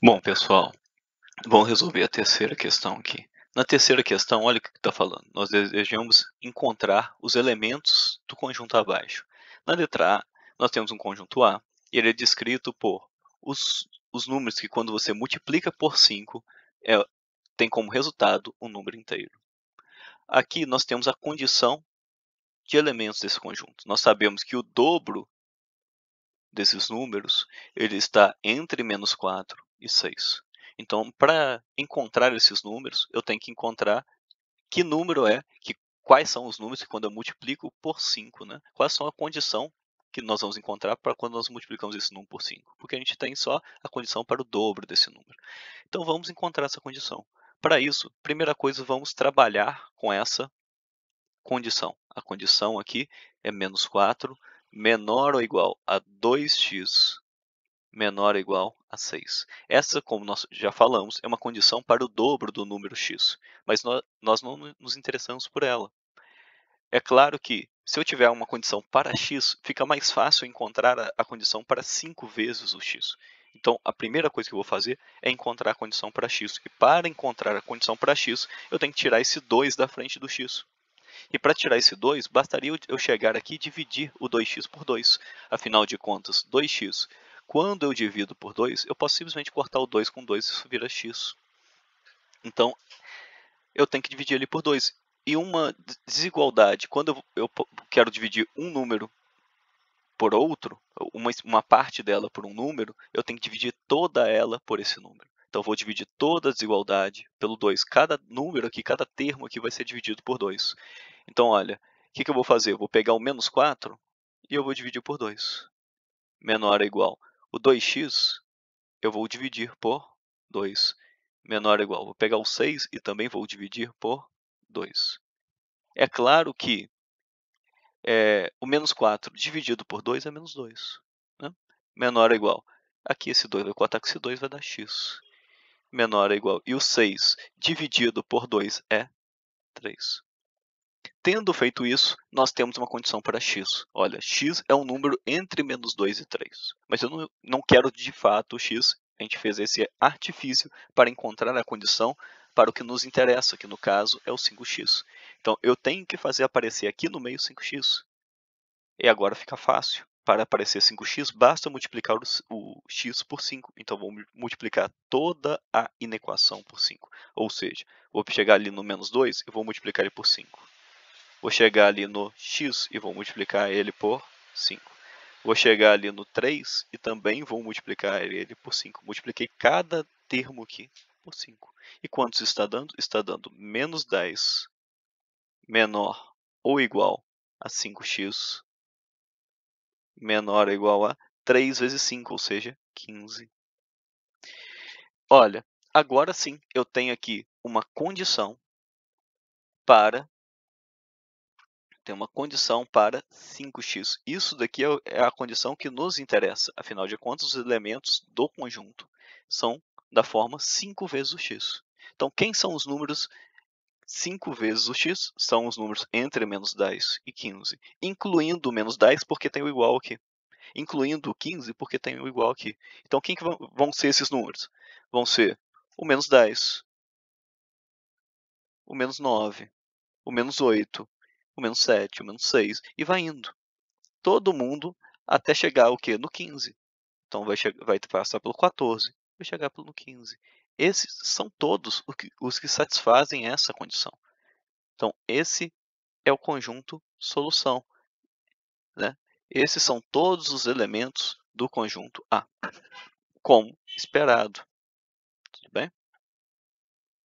Bom, pessoal, vamos resolver a terceira questão aqui. Na terceira questão, olha o que está falando. Nós desejamos encontrar os elementos do conjunto abaixo. Na letra A, nós temos um conjunto A, e ele é descrito por os, os números que, quando você multiplica por 5, é, tem como resultado um número inteiro. Aqui nós temos a condição de elementos desse conjunto. Nós sabemos que o dobro desses números ele está entre menos 4 e 6. É então, para encontrar esses números, eu tenho que encontrar que número é, que, quais são os números que quando eu multiplico por 5, né? Quais é são a condição que nós vamos encontrar para quando nós multiplicamos esse número por 5, porque a gente tem só a condição para o dobro desse número. Então vamos encontrar essa condição. Para isso, primeira coisa, vamos trabalhar com essa condição. A condição aqui é menos 4 menor ou igual a 2x menor ou igual a 6. Essa, como nós já falamos, é uma condição para o dobro do número x, mas nós não nos interessamos por ela. É claro que, se eu tiver uma condição para x, fica mais fácil encontrar a condição para 5 vezes o x. Então, a primeira coisa que eu vou fazer é encontrar a condição para x. E para encontrar a condição para x, eu tenho que tirar esse 2 da frente do x. E para tirar esse 2, bastaria eu chegar aqui e dividir o 2x por 2. Afinal de contas, 2x quando eu divido por 2, eu posso simplesmente cortar o 2 com 2 e isso vira x. Então, eu tenho que dividir ele por 2. E uma desigualdade, quando eu, quero dividir um número por outro, uma, uma parte dela por um número, eu tenho que dividir toda ela por esse número. Então, eu vou dividir toda a desigualdade pelo 2. Cada número aqui, cada termo aqui vai ser dividido por 2. Então, olha, o que, que, eu vou fazer? Eu vou pegar o menos 4 e eu vou dividir por 2. Menor ou igual. O 2x eu vou dividir por 2 menor ou igual. Vou pegar o 6 e também vou dividir por 2. É claro que é, o menos 4 dividido por 2 é menos 2. Né? Menor ou igual. Aqui esse 2 vai cortar com esse 2, vai dar x. Menor ou igual. E o 6 dividido por 2 é 3 tendo feito isso, nós temos uma condição para x. Olha, x é um número entre menos 2 e 3. Mas eu não, não quero de fato x. A gente fez esse artifício para encontrar a condição para o que nos interessa, que no caso é o 5x. Então, eu tenho que fazer aparecer aqui no meio 5x. E agora fica fácil. Para aparecer 5x, basta multiplicar o, o x por 5. Então, vou multiplicar toda a inequação por 5. Ou seja, vou chegar ali no menos 2 e vou multiplicar ele por 5. Vou chegar ali no x e vou multiplicar ele por 5. Vou chegar ali no 3 e também vou multiplicar ele por 5. Multipliquei cada termo aqui por 5. E quanto está dando? Está dando menos 10 menor ou igual a 5x menor ou igual a 3 vezes 5, ou seja, 15. Olha, agora sim eu tenho aqui uma condição para tem uma condição para 5x. Isso daqui é, é a condição que nos interessa, afinal de contas, os elementos do conjunto são da forma 5 vezes o x. Então, quem são os números 5 vezes o x? São os números entre menos 10 e 15, incluindo menos 10 porque tem o igual aqui, incluindo 15 porque tem o igual aqui. Então, quem que vão ser esses números? Vão ser o menos 10, o menos 9, o menos 8, o menos 7, o menos 6, e vai indo. Todo mundo até chegar o quê? No 15. Então vai, vai passar pelo 14, vai chegar pelo 15. Esses são todos os que satisfazem essa condição. Então, esse é o conjunto solução. Né? Esses são todos os elementos do conjunto A, como esperado.